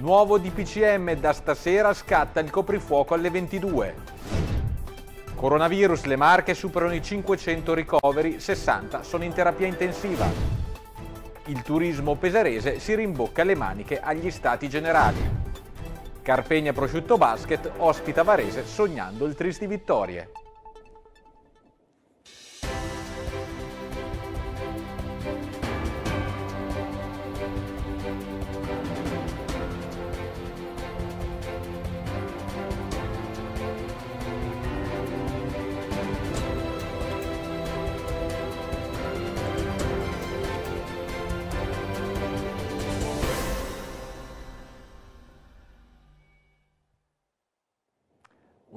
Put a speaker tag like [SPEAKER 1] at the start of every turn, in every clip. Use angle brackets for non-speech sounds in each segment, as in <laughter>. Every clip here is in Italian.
[SPEAKER 1] Nuovo DPCM da stasera scatta il coprifuoco alle 22. Coronavirus, le marche superano i 500 ricoveri, 60 sono in terapia intensiva. Il turismo pesarese si rimbocca le maniche agli stati generali. Carpegna Prosciutto Basket ospita Varese sognando il tristi vittorie.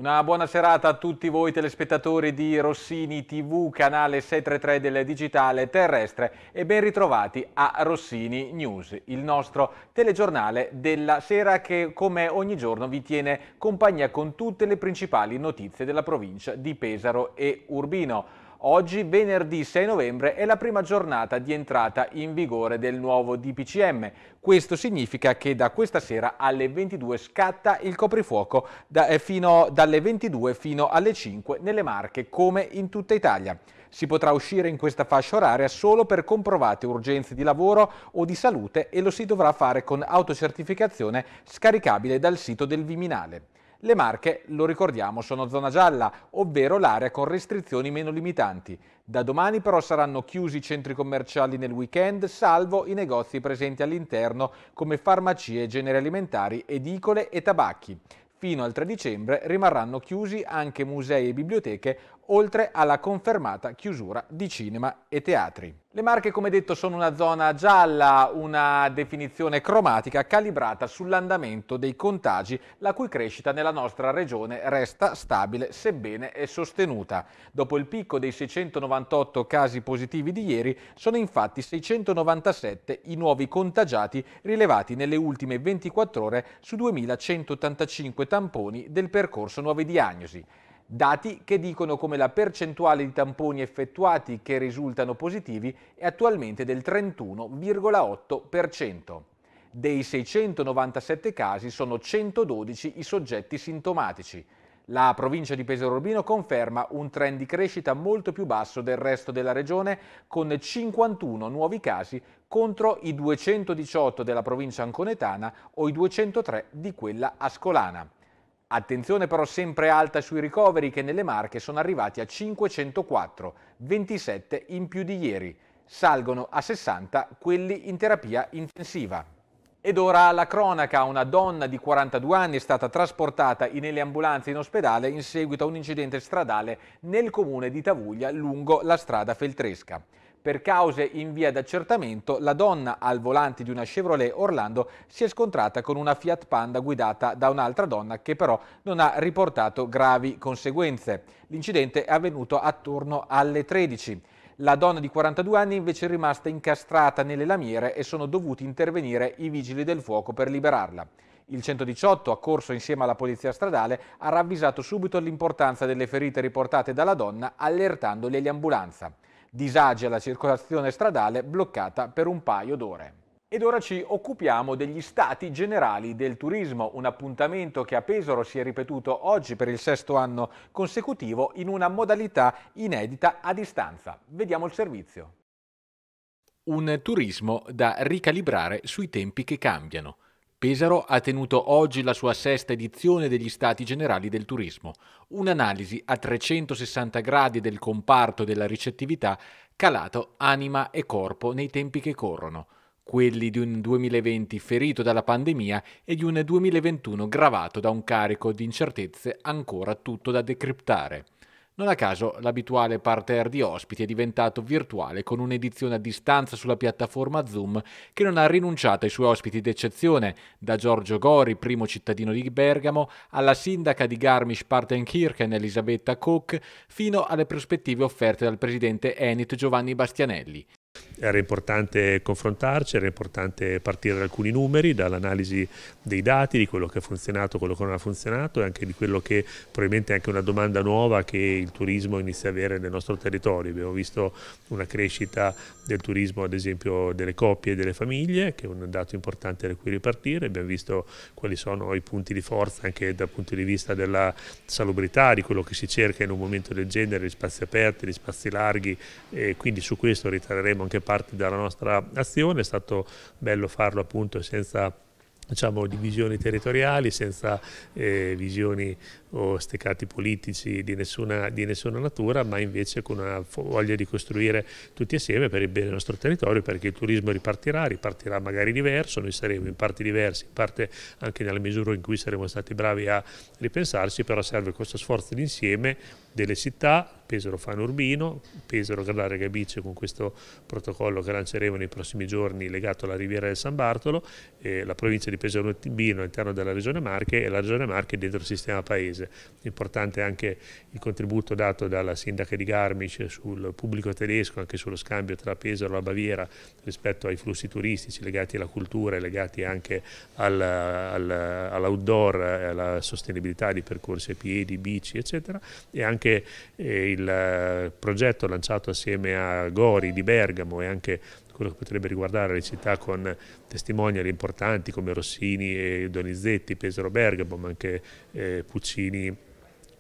[SPEAKER 1] Una buona serata a tutti voi telespettatori di Rossini TV, canale 633 del digitale terrestre e ben ritrovati a Rossini News, il nostro telegiornale della sera che come ogni giorno vi tiene compagnia con tutte le principali notizie della provincia di Pesaro e Urbino. Oggi, venerdì 6 novembre, è la prima giornata di entrata in vigore del nuovo DPCM. Questo significa che da questa sera alle 22 scatta il coprifuoco da, eh, fino, dalle 22 fino alle 5 nelle Marche, come in tutta Italia. Si potrà uscire in questa fascia oraria solo per comprovate urgenze di lavoro o di salute e lo si dovrà fare con autocertificazione scaricabile dal sito del Viminale. Le Marche, lo ricordiamo, sono zona gialla, ovvero l'area con restrizioni meno limitanti. Da domani però saranno chiusi i centri commerciali nel weekend, salvo i negozi presenti all'interno come farmacie, generi alimentari, edicole e tabacchi. Fino al 3 dicembre rimarranno chiusi anche musei e biblioteche, oltre alla confermata chiusura di cinema e teatri. Le Marche, come detto, sono una zona gialla, una definizione cromatica calibrata sull'andamento dei contagi, la cui crescita nella nostra regione resta stabile, sebbene è sostenuta. Dopo il picco dei 698 casi positivi di ieri, sono infatti 697 i nuovi contagiati rilevati nelle ultime 24 ore su 2185 tamponi del percorso nuove diagnosi dati che dicono come la percentuale di tamponi effettuati che risultano positivi è attualmente del 31,8%. Dei 697 casi sono 112 i soggetti sintomatici. La provincia di Pesaro Urbino conferma un trend di crescita molto più basso del resto della regione con 51 nuovi casi contro i 218 della provincia anconetana o i 203 di quella ascolana. Attenzione però sempre alta sui ricoveri che nelle Marche sono arrivati a 504, 27 in più di ieri. Salgono a 60 quelli in terapia intensiva. Ed ora alla cronaca, una donna di 42 anni è stata trasportata in ambulanze in ospedale in seguito a un incidente stradale nel comune di Tavuglia lungo la strada Feltresca. Per cause in via d'accertamento, la donna al volante di una Chevrolet Orlando si è scontrata con una Fiat Panda guidata da un'altra donna che però non ha riportato gravi conseguenze. L'incidente è avvenuto attorno alle 13. La donna di 42 anni invece è rimasta incastrata nelle lamiere e sono dovuti intervenire i vigili del fuoco per liberarla. Il 118, accorso insieme alla polizia stradale, ha ravvisato subito l'importanza delle ferite riportate dalla donna allertandoli all'ambulanza disagi alla circolazione stradale bloccata per un paio d'ore. Ed ora ci occupiamo degli stati generali del turismo, un appuntamento che a Pesaro si è ripetuto oggi per il sesto anno consecutivo in una modalità inedita a distanza. Vediamo il servizio. Un turismo da ricalibrare sui tempi che cambiano. Pesaro ha tenuto oggi la sua sesta edizione degli Stati Generali del Turismo, un'analisi a 360 gradi del comparto della ricettività calato anima e corpo nei tempi che corrono, quelli di un 2020 ferito dalla pandemia e di un 2021 gravato da un carico di incertezze ancora tutto da decriptare. Non a caso l'abituale parterre di ospiti è diventato virtuale con un'edizione a distanza sulla piattaforma Zoom che non ha rinunciato ai suoi ospiti d'eccezione, da Giorgio Gori, primo cittadino di Bergamo, alla sindaca di Garmisch-Partenkirchen Elisabetta Koch, fino alle prospettive offerte dal presidente Enit Giovanni Bastianelli.
[SPEAKER 2] Era importante confrontarci, era importante partire da alcuni numeri, dall'analisi dei dati, di quello che ha funzionato, quello che non ha funzionato e anche di quello che probabilmente è anche una domanda nuova che il turismo inizia a avere nel nostro territorio. Abbiamo visto una crescita del turismo ad esempio delle coppie e delle famiglie, che è un dato importante da cui ripartire, abbiamo visto quali sono i punti di forza anche dal punto di vista della salubrità, di quello che si cerca in un momento del genere, gli spazi aperti, gli spazi larghi e quindi su questo ritrarremo anche parte parte della nostra azione, è stato bello farlo appunto senza diciamo, divisioni territoriali, senza eh, visioni o steccati politici di nessuna, di nessuna, natura, ma invece con una voglia di costruire tutti assieme per il bene del nostro territorio, perché il turismo ripartirà, ripartirà magari diverso, noi saremo in parte diversi, in parte anche nella misura in cui saremo stati bravi a ripensarci, però serve questo sforzo d'insieme delle città, Pesaro Fano Urbino, Pesaro Gradare Gabice con questo protocollo che lanceremo nei prossimi giorni legato alla Riviera del San Bartolo, eh, la provincia di Pesaro Urbino all'interno della Regione Marche e la Regione Marche dentro il sistema Paese paese. Importante anche il contributo dato dalla sindaca di Garmisch sul pubblico tedesco, anche sullo scambio tra Pesaro e la Baviera rispetto ai flussi turistici legati alla cultura e legati anche al, al, all'outdoor, alla sostenibilità di percorsi a piedi, bici, eccetera, e anche eh, il progetto lanciato assieme a Gori di Bergamo e anche quello che potrebbe riguardare le città con testimoniali importanti come Rossini e Donizetti, Pesaro Bergamo, ma anche eh, Puccini.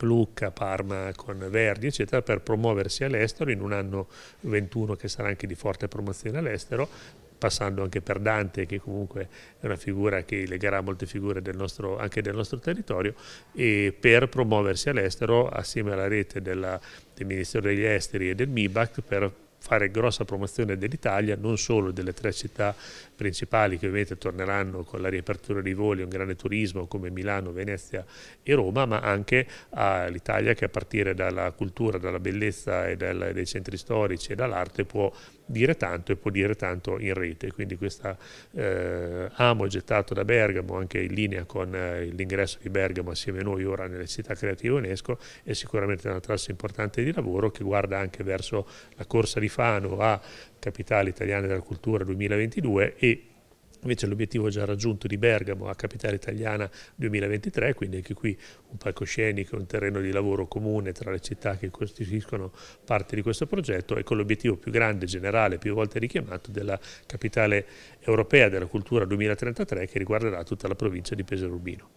[SPEAKER 2] Lucca, Parma con Verdi, eccetera, per promuoversi all'estero in un anno 21 che sarà anche di forte promozione all'estero, passando anche per Dante che comunque è una figura che legherà molte figure del nostro, anche del nostro territorio e per promuoversi all'estero assieme alla rete della, del Ministero degli Esteri e del MIBAC per fare grossa promozione dell'Italia, non solo delle tre città principali che ovviamente torneranno con la riapertura dei voli, un grande turismo come Milano, Venezia e Roma, ma anche all'Italia che a partire dalla cultura, dalla bellezza e dai centri storici e dall'arte può dire tanto e può dire tanto in rete, quindi questo eh, amo gettato da Bergamo, anche in linea con eh, l'ingresso di Bergamo assieme a noi ora nelle città creative UNESCO, è sicuramente una traccia importante di lavoro che guarda anche verso la corsa di Fano a Capitale Italiana della Cultura 2022 e invece l'obiettivo già raggiunto di Bergamo a Capitale Italiana 2023, quindi anche qui un palcoscenico, un terreno di lavoro comune tra le città che costituiscono parte di questo progetto e con l'obiettivo più grande, generale, più volte richiamato, della Capitale Europea della Cultura 2033 che riguarderà tutta la provincia di Pesaro Urbino.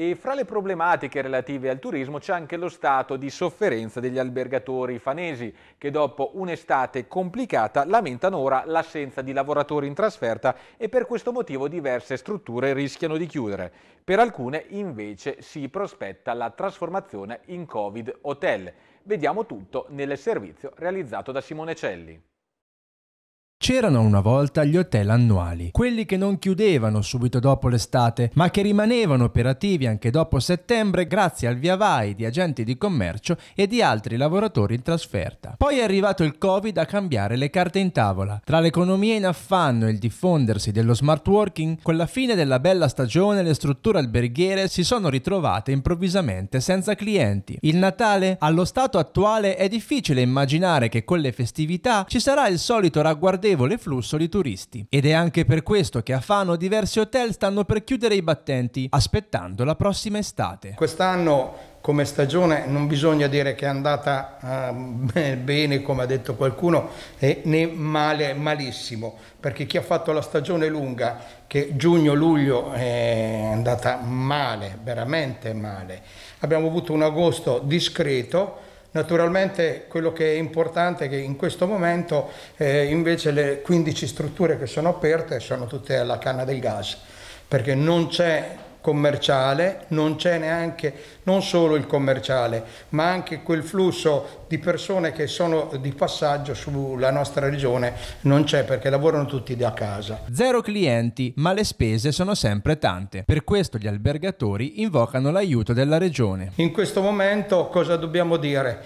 [SPEAKER 1] E fra le problematiche relative al turismo c'è anche lo stato di sofferenza degli albergatori fanesi, che dopo un'estate complicata lamentano ora l'assenza di lavoratori in trasferta e per questo motivo diverse strutture rischiano di chiudere. Per alcune invece si prospetta la trasformazione in Covid Hotel. Vediamo tutto nel servizio realizzato da Simone Celli.
[SPEAKER 3] C'erano una volta gli hotel annuali, quelli che non chiudevano subito dopo l'estate, ma che rimanevano operativi anche dopo settembre grazie al via vai di agenti di commercio e di altri lavoratori in trasferta. Poi è arrivato il Covid a cambiare le carte in tavola. Tra l'economia in affanno e il diffondersi dello smart working, con la fine della bella stagione le strutture alberghiere si sono ritrovate improvvisamente senza clienti. Il Natale, allo stato attuale, è difficile immaginare che con le festività ci sarà il solito ragguardevole notevole flusso di turisti. Ed è anche per questo che a Fano diversi hotel stanno per chiudere i battenti, aspettando la prossima estate. Quest'anno come stagione non bisogna dire che
[SPEAKER 4] è andata eh, <laughs> bene come ha detto qualcuno eh, né male malissimo perché chi ha fatto la stagione lunga che giugno-luglio è andata male veramente male abbiamo avuto un agosto discreto Naturalmente quello che è importante è che in questo momento eh, invece le 15 strutture che sono aperte sono tutte alla canna del gas, perché non c'è commerciale, non c'è neanche non solo il commerciale, ma anche quel flusso di persone che sono di passaggio sulla nostra regione non c'è perché lavorano tutti da casa.
[SPEAKER 3] Zero clienti, ma le spese sono sempre tante. Per questo gli albergatori invocano l'aiuto della regione. In questo
[SPEAKER 4] momento cosa dobbiamo dire?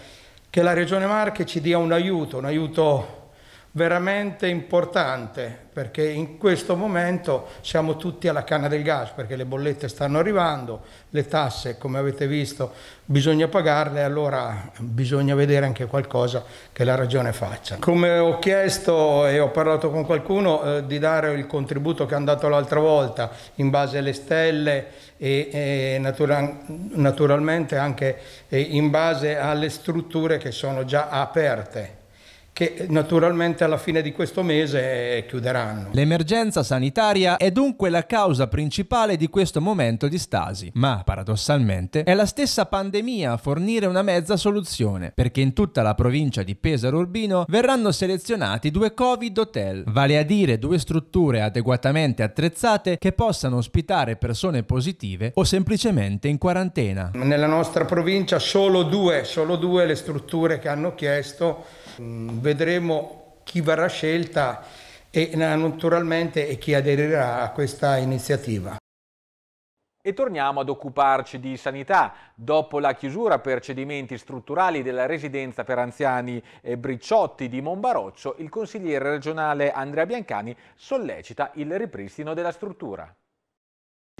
[SPEAKER 4] Che la regione Marche ci dia un aiuto, un aiuto veramente importante perché in questo momento siamo tutti alla canna del gas perché le bollette stanno arrivando, le tasse come avete visto bisogna pagarle allora bisogna vedere anche qualcosa che la ragione faccia. Come ho chiesto e ho parlato con qualcuno eh, di dare il contributo che hanno dato l'altra volta in base alle stelle e, e natura naturalmente anche eh, in base alle strutture che sono già aperte che naturalmente alla fine di questo mese chiuderanno.
[SPEAKER 3] L'emergenza sanitaria è dunque la causa principale di questo momento di stasi, ma paradossalmente è la stessa pandemia a fornire una mezza soluzione, perché in tutta la provincia di Pesaro Urbino verranno selezionati due Covid Hotel, vale a dire due strutture adeguatamente attrezzate che possano ospitare persone positive o semplicemente in quarantena.
[SPEAKER 4] Nella nostra provincia solo due, solo due le strutture che hanno chiesto mm, vedremo chi verrà scelta e naturalmente chi aderirà a questa iniziativa.
[SPEAKER 1] E torniamo ad occuparci di sanità. Dopo la chiusura per cedimenti strutturali della residenza per anziani eh, Bricciotti di Monbaroccio, il consigliere regionale Andrea Biancani sollecita il ripristino della struttura.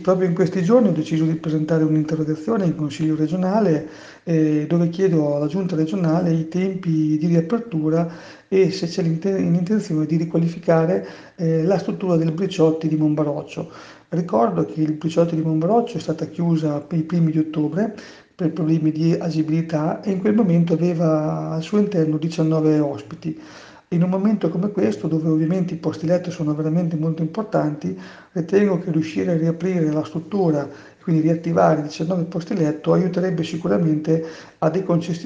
[SPEAKER 5] Proprio in questi giorni ho deciso di presentare un'interrogazione in Consiglio regionale eh, dove chiedo alla Giunta regionale i tempi di riapertura e se c'è l'intenzione di riqualificare eh, la struttura del Briciotti di Monbaroccio. Ricordo che il Briciotti di Monbaroccio è stata chiusa i primi di ottobre per problemi di agibilità e in quel momento aveva al suo interno 19 ospiti. In un momento come questo, dove ovviamente i posti letto sono veramente molto importanti, ritengo che riuscire a riaprire la struttura, quindi riattivare 19 posti letto, aiuterebbe sicuramente a,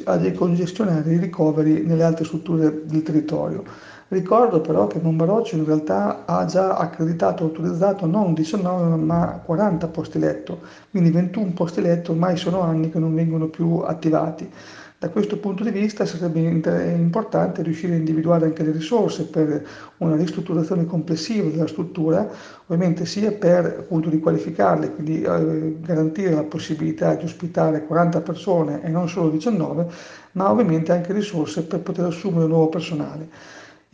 [SPEAKER 5] a decongestionare i ricoveri nelle altre strutture del territorio. Ricordo però che Monbaroccio in realtà ha già accreditato, autorizzato non 19 ma 40 posti letto, quindi 21 posti letto ormai sono anni che non vengono più attivati. Da questo punto di vista sarebbe importante riuscire a individuare anche le risorse per una ristrutturazione complessiva della struttura, ovviamente sia per appunto riqualificarle, quindi eh, garantire la possibilità di ospitare 40 persone e non solo 19, ma ovviamente anche risorse per poter assumere nuovo personale.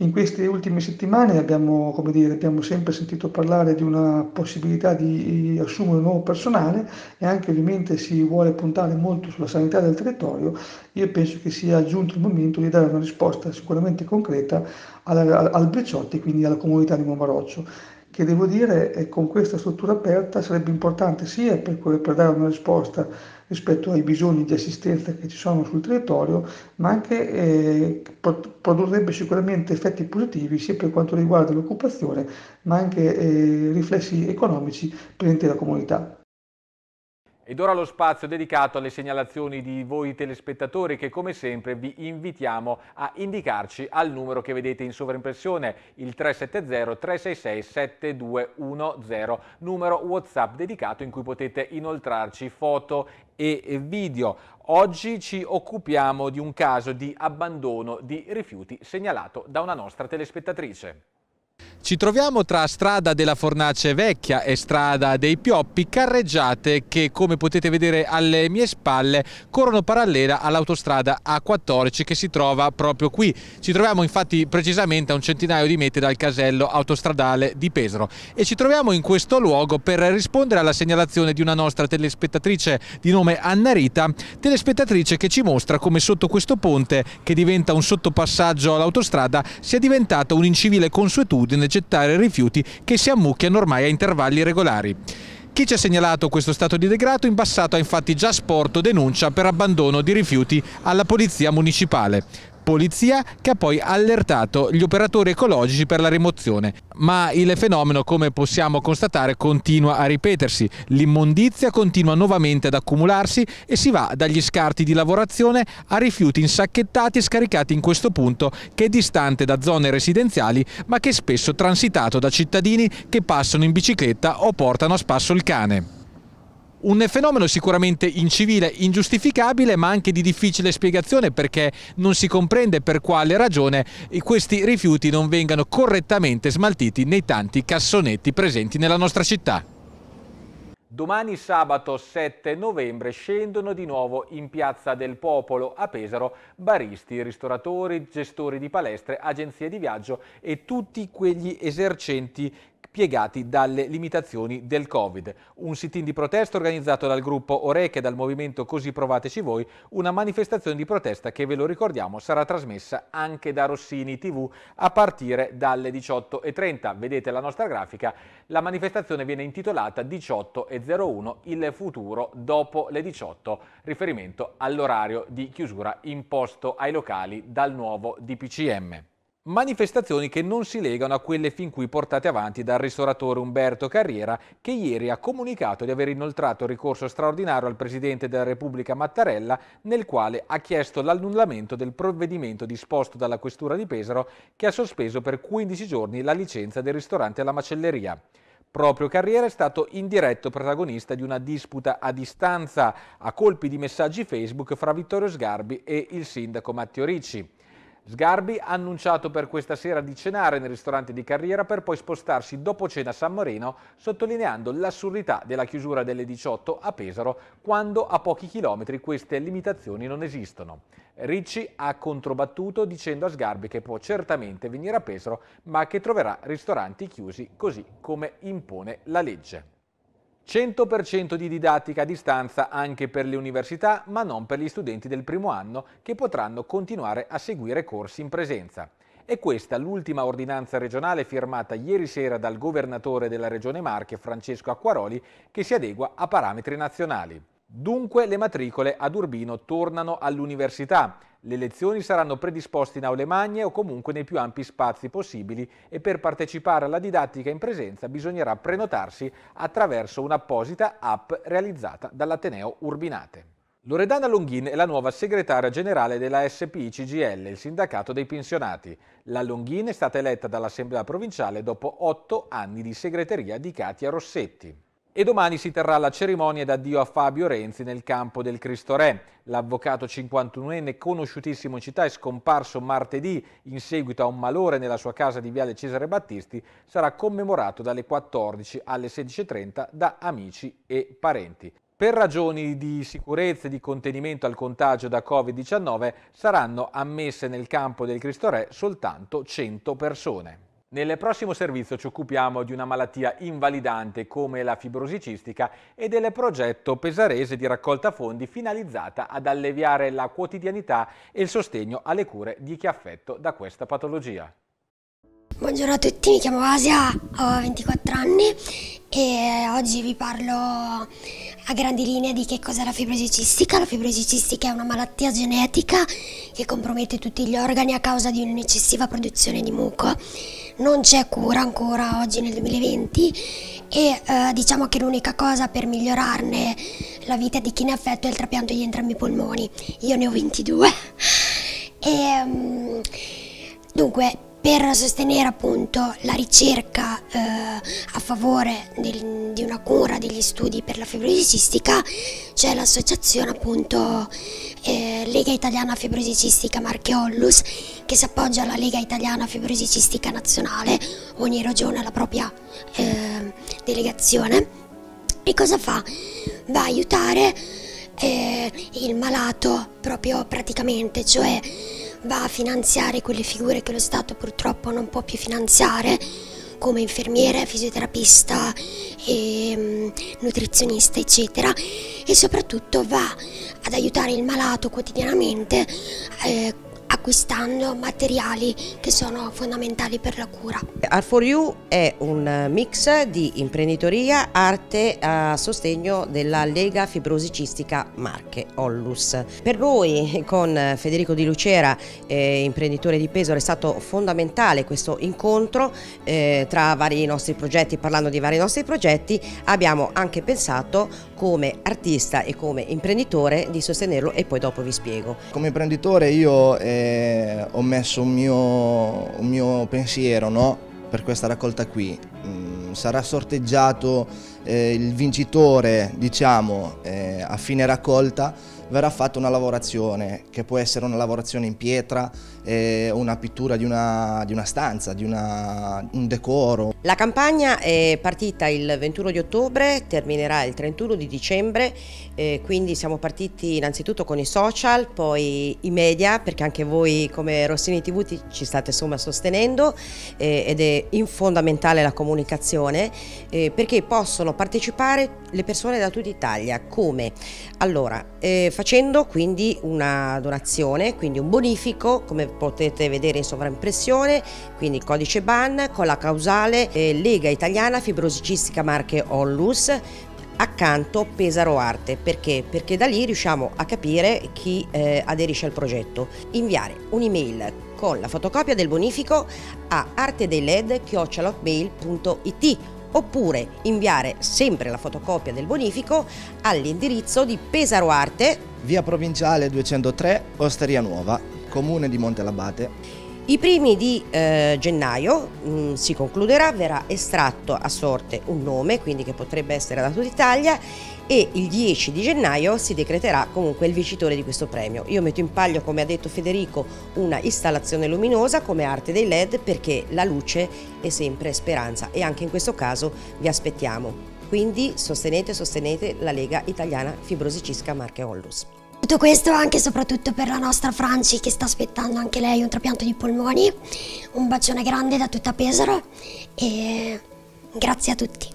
[SPEAKER 5] In queste ultime settimane abbiamo, dire, abbiamo, sempre sentito parlare di una possibilità di assumere nuovo personale e anche ovviamente si vuole puntare molto sulla sanità del territorio. Io penso che sia giunto il momento di dare una risposta sicuramente concreta al, al Briciotti, quindi alla comunità di Momaroccio che devo dire con questa struttura aperta sarebbe importante sia per, per dare una risposta rispetto ai bisogni di assistenza che ci sono sul territorio, ma anche eh, produrrebbe sicuramente effetti positivi sia per quanto riguarda l'occupazione, ma anche eh, riflessi economici per l'intera comunità.
[SPEAKER 1] Ed ora lo spazio dedicato alle segnalazioni di voi telespettatori che come sempre vi invitiamo a indicarci al numero che vedete in sovraimpressione, il 370-366-7210, numero WhatsApp dedicato in cui potete inoltrarci foto e video. Oggi ci occupiamo di un caso di abbandono di rifiuti segnalato da una nostra telespettatrice. Ci troviamo tra strada della Fornace Vecchia e strada dei Pioppi, carreggiate che come potete vedere alle mie spalle corrono parallela all'autostrada A14 che si trova proprio qui. Ci troviamo infatti precisamente a un centinaio di metri dal casello autostradale di Pesaro e ci troviamo in questo luogo per rispondere alla segnalazione di una nostra telespettatrice di nome Anna Rita, telespettatrice che ci mostra come sotto questo ponte che diventa un sottopassaggio all'autostrada sia diventata un'incivile consuetudine gettare rifiuti che si ammucchiano ormai a intervalli regolari. Chi ci ha segnalato questo stato di degrado in passato ha infatti già sporto denuncia per abbandono di rifiuti alla Polizia Municipale polizia che ha poi allertato gli operatori ecologici per la rimozione. Ma il fenomeno, come possiamo constatare, continua a ripetersi. L'immondizia continua nuovamente ad accumularsi e si va dagli scarti di lavorazione a rifiuti insacchettati e scaricati in questo punto che è distante da zone residenziali ma che è spesso transitato da cittadini che passano in bicicletta o portano a spasso il cane. Un fenomeno sicuramente incivile, ingiustificabile, ma anche di difficile spiegazione perché non si comprende per quale ragione questi rifiuti non vengano correttamente smaltiti nei tanti cassonetti presenti nella nostra città. Domani sabato 7 novembre scendono di nuovo in Piazza del Popolo a Pesaro baristi, ristoratori, gestori di palestre, agenzie di viaggio e tutti quegli esercenti piegati dalle limitazioni del Covid. Un sit-in di protesta organizzato dal gruppo Oreche e dal movimento Così provateci voi, una manifestazione di protesta che ve lo ricordiamo sarà trasmessa anche da Rossini TV a partire dalle 18.30. Vedete la nostra grafica, la manifestazione viene intitolata 18.01 il futuro dopo le 18, riferimento all'orario di chiusura imposto ai locali dal nuovo DPCM. Manifestazioni che non si legano a quelle fin qui portate avanti dal ristoratore Umberto Carriera, che ieri ha comunicato di aver inoltrato ricorso straordinario al Presidente della Repubblica Mattarella, nel quale ha chiesto l'annullamento del provvedimento disposto dalla Questura di Pesaro, che ha sospeso per 15 giorni la licenza del ristorante alla macelleria. Proprio Carriera è stato indiretto protagonista di una disputa a distanza, a colpi di messaggi Facebook fra Vittorio Sgarbi e il sindaco Matteo Ricci. Sgarbi ha annunciato per questa sera di cenare nel ristorante di Carriera per poi spostarsi dopo cena a San Marino, sottolineando l'assurdità della chiusura delle 18 a Pesaro, quando a pochi chilometri queste limitazioni non esistono. Ricci ha controbattuto dicendo a Sgarbi che può certamente venire a Pesaro, ma che troverà ristoranti chiusi così come impone la legge. 100% di didattica a distanza anche per le università, ma non per gli studenti del primo anno che potranno continuare a seguire corsi in presenza. È questa l'ultima ordinanza regionale firmata ieri sera dal governatore della Regione Marche, Francesco Acquaroli, che si adegua a parametri nazionali. Dunque le matricole ad Urbino tornano all'università. Le lezioni saranno predisposte in aule magne o comunque nei più ampi spazi possibili e per partecipare alla didattica in presenza bisognerà prenotarsi attraverso un'apposita app realizzata dall'Ateneo Urbinate. Loredana Longhin è la nuova segretaria generale della SPI CGL, il sindacato dei pensionati. La Longhin è stata eletta dall'Assemblea provinciale dopo otto anni di segreteria di Katia Rossetti. E domani si terrà la cerimonia d'addio a Fabio Renzi nel campo del Cristo Re. L'avvocato 51enne, conosciutissimo in città e scomparso martedì in seguito a un malore nella sua casa di Viale Cesare Battisti, sarà commemorato dalle 14 alle 16.30 da amici e parenti. Per ragioni di sicurezza e di contenimento al contagio da Covid-19 saranno ammesse nel campo del Cristo Re soltanto 100 persone. Nel prossimo servizio ci occupiamo di una malattia invalidante come la fibrosicistica e del progetto pesarese di raccolta fondi finalizzata ad alleviare la quotidianità e il sostegno alle cure di chi è affetto da questa patologia.
[SPEAKER 6] Buongiorno a tutti, mi chiamo Asia, ho 24 anni e oggi vi parlo a grandi linee di che cos'è la fibrosicistica. La fibrosicistica è una malattia genetica che compromette tutti gli organi a causa di un'eccessiva produzione di muco non c'è cura ancora oggi nel 2020 e eh, diciamo che l'unica cosa per migliorarne la vita di chi ne ha affetto è il trapianto di entrambi i polmoni. Io ne ho 22. <laughs> e, ehm, dunque per sostenere appunto la ricerca eh, a favore del, di una cura degli studi per la fibrosi cistica c'è l'associazione appunto eh, Lega Italiana Fibrosi Cistica Marcheollus che si appoggia alla Lega Italiana Fibrosi Cistica Nazionale, ogni regione ha la propria eh, delegazione e cosa fa? Va a aiutare eh, il malato proprio praticamente, cioè va a finanziare quelle figure che lo Stato purtroppo non può più finanziare come infermiere, fisioterapista, e, ehm, nutrizionista eccetera e soprattutto va ad aiutare il malato quotidianamente eh, acquistando materiali che sono fondamentali per la cura.
[SPEAKER 7] Art 4 u è un mix di imprenditoria, arte a sostegno della Lega Fibrosicistica Marche, Ollus. Per noi, con Federico Di Lucera, eh, imprenditore di Pesaro, è stato fondamentale questo incontro eh, tra vari nostri progetti, parlando di vari nostri progetti, abbiamo anche pensato come artista e come imprenditore di sostenerlo e poi dopo vi spiego.
[SPEAKER 3] Come imprenditore io eh, ho messo un mio, un mio pensiero no? per questa raccolta qui, mm, sarà sorteggiato eh, il vincitore diciamo eh, a fine raccolta verrà fatta una lavorazione, che può essere una lavorazione in pietra, eh, una pittura di una, di una stanza, di una, un
[SPEAKER 7] decoro. La campagna è partita il 21 di ottobre, terminerà il 31 di dicembre, eh, quindi siamo partiti innanzitutto con i social, poi i media, perché anche voi come Rossini TV ci state insomma sostenendo eh, ed è fondamentale la comunicazione, eh, perché possono partecipare le persone da tutta Italia. Come? Allora, eh, facendo quindi una donazione, quindi un bonifico, come potete vedere in sovraimpressione, quindi il codice BAN con la causale eh, Lega Italiana Fibrosicistica Marche Ollus accanto Pesaro Arte perché? Perché da lì riusciamo a capire chi eh, aderisce al progetto. Inviare un'email con la fotocopia del bonifico a artedei.led.it oppure inviare sempre la fotocopia del bonifico all'indirizzo di Pesaro Arte, via provinciale 203, Osteria Nuova, comune di Montelabate. I primi di eh, gennaio mh, mm, si concluderà, verrà estratto a sorte un nome, quindi che potrebbe essere dato d'Italia e il 10 di gennaio si decreterà comunque il vincitore di questo premio. Io metto in paglio, come ha detto Federico, una installazione luminosa come arte dei LED perché la luce è sempre speranza e anche in questo caso vi aspettiamo. Quindi sostenete, sostenete la Lega Italiana Fibrosicisca Marche Ollus.
[SPEAKER 6] Tutto questo anche e soprattutto per la nostra Franci che sta aspettando anche lei un trapianto di polmoni. Un bacione grande da tutta Pesaro e grazie a tutti.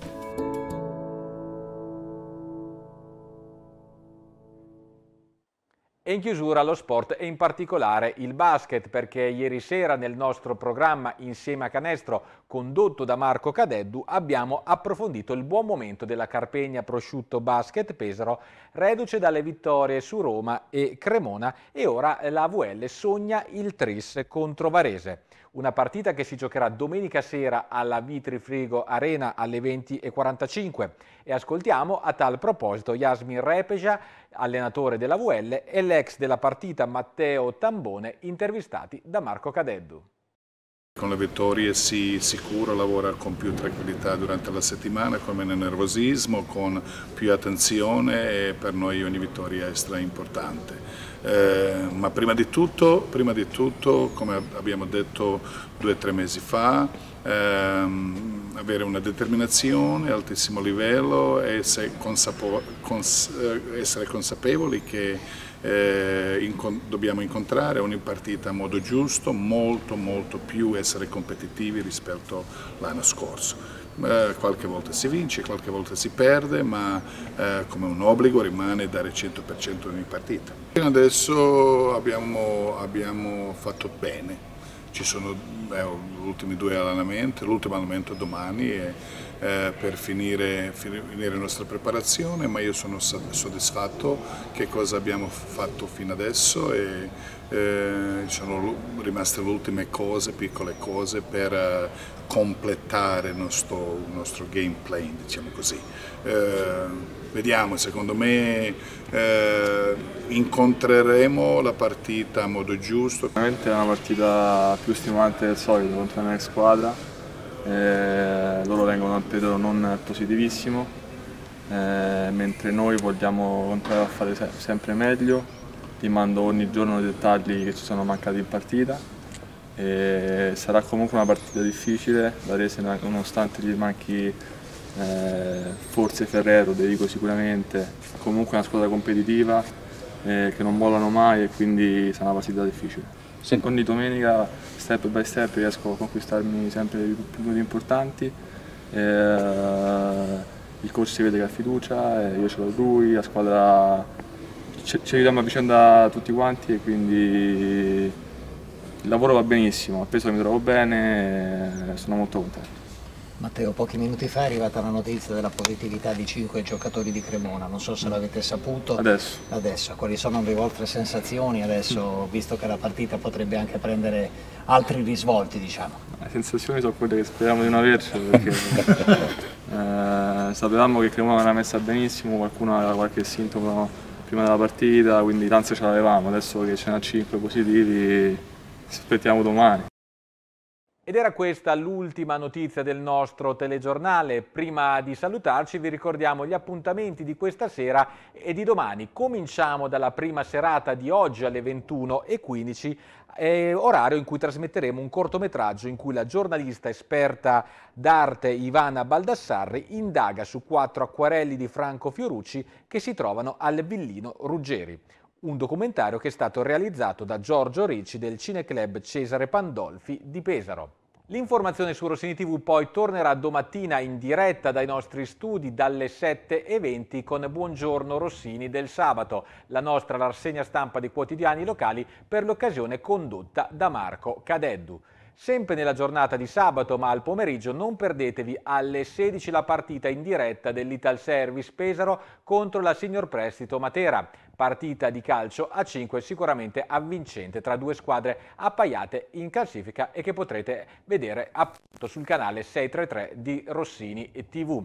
[SPEAKER 1] E in chiusura lo sport e in particolare il basket perché ieri sera nel nostro programma Insieme a Canestro condotto da Marco Cadeddu abbiamo approfondito il buon momento della Carpegna Prosciutto Basket Pesaro reduce dalle vittorie su Roma e Cremona e ora la VL sogna il tris contro Varese. Una partita che si giocherà domenica sera alla Vitrifrigo Arena alle 20.45 e ascoltiamo a tal proposito Yasmin Repeja allenatore della VL, e l'ex della partita Matteo Tambone, intervistati da Marco Cadeddu.
[SPEAKER 8] Con le vittorie si sicuro lavora con più tranquillità durante la settimana, con meno nervosismo, con più attenzione e per noi ogni vittoria è stra importante. Eh, ma prima di, tutto, prima di tutto, come abbiamo detto due o tre mesi fa, ehm, avere una determinazione, altissimo livello, essere, consapo, cons, eh, essere consapevoli che eh, incont dobbiamo incontrare ogni partita a modo giusto, molto molto più essere competitivi rispetto all'anno scorso. Eh, qualche volta si vince, qualche volta si perde, ma eh, come un obbligo rimane dare 100% ogni partita. Fino adesso abbiamo, abbiamo fatto bene, ci sono beh, gli ultimi due allenamenti, l'ultimo allenamento domani è, eh, per finire, finire, la nostra preparazione, ma io sono soddisfatto che cosa abbiamo fatto fino adesso e eh, sono rimaste le ultime cose, piccole cose per eh, completare il nostro, il nostro, game plan, diciamo così. Eh, Vediamo, secondo me eh, incontreremo la partita a modo
[SPEAKER 9] giusto. Ovviamente è una partita più stimolante del solito contro una ex squadra. Eh, loro vengono da un periodo non positivissimo, eh, mentre noi vogliamo continuare a fare se sempre meglio. Ti mando ogni giorno i dettagli che ci sono mancati in partita. E sarà comunque una partita difficile, la resa nonostante gli manchi eh, forse Ferrero, De Vigo sicuramente, comunque una squadra competitiva eh, che non mollano mai e quindi sarà una partita difficile. Secondo Ogni domenica step by step riesco a conquistarmi sempre i punti importanti, eh, il corso si vede che ha fiducia, eh, io ce l'ho lui, la squadra ci aiutiamo a vicenda tutti quanti e quindi il lavoro va benissimo, appeso mi trovo bene, sono molto contento.
[SPEAKER 4] Matteo, pochi minuti fa è arrivata la notizia della positività di cinque giocatori di Cremona, non so se mm. l'avete saputo. Adesso. adesso. Quali sono le vostre sensazioni adesso, mm. visto che la
[SPEAKER 9] partita potrebbe anche prendere altri risvolti, diciamo? Le sensazioni sono quelle che speriamo di non averci, perché <laughs> eh, sapevamo che Cremona era messa benissimo, qualcuno aveva qualche sintomo prima della partita, quindi l'ansia ce l'avevamo, adesso che ce n'ha cinque positivi, ci aspettiamo domani.
[SPEAKER 1] Ed era questa l'ultima notizia del nostro telegiornale. Prima di salutarci vi ricordiamo gli appuntamenti di questa sera e di domani. Cominciamo dalla prima serata di oggi alle 21.15, eh, orario in cui trasmetteremo un cortometraggio in cui la giornalista esperta d'arte Ivana Baldassarri indaga su quattro acquarelli di Franco Fiorucci che si trovano al Villino Ruggeri un documentario che è stato realizzato da Giorgio Ricci del Cineclub Cesare Pandolfi di Pesaro. L'informazione su Rossini TV poi tornerà domattina in diretta dai nostri studi dalle 7.20 con Buongiorno Rossini del sabato, la nostra rassegna stampa di quotidiani locali per l'occasione condotta da Marco Cadeddu. Sempre nella giornata di sabato, ma al pomeriggio, non perdetevi alle 16 la partita in diretta dell'Ital Service Pesaro contro la Signor Prestito Matera partita di calcio a 5 sicuramente avvincente tra due squadre appaiate in classifica e che potrete vedere appunto sul canale 633 di Rossini TV.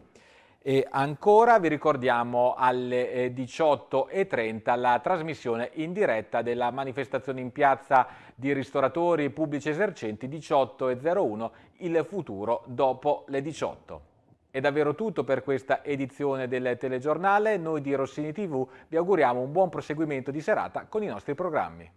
[SPEAKER 1] E ancora vi ricordiamo alle 18.30 eh, la trasmissione in diretta della manifestazione in piazza di ristoratori pubblici esercenti 18.01 il futuro dopo le 18.00. È davvero tutto per questa edizione del telegiornale. Noi di Rossini TV vi auguriamo un buon proseguimento di serata con i nostri programmi.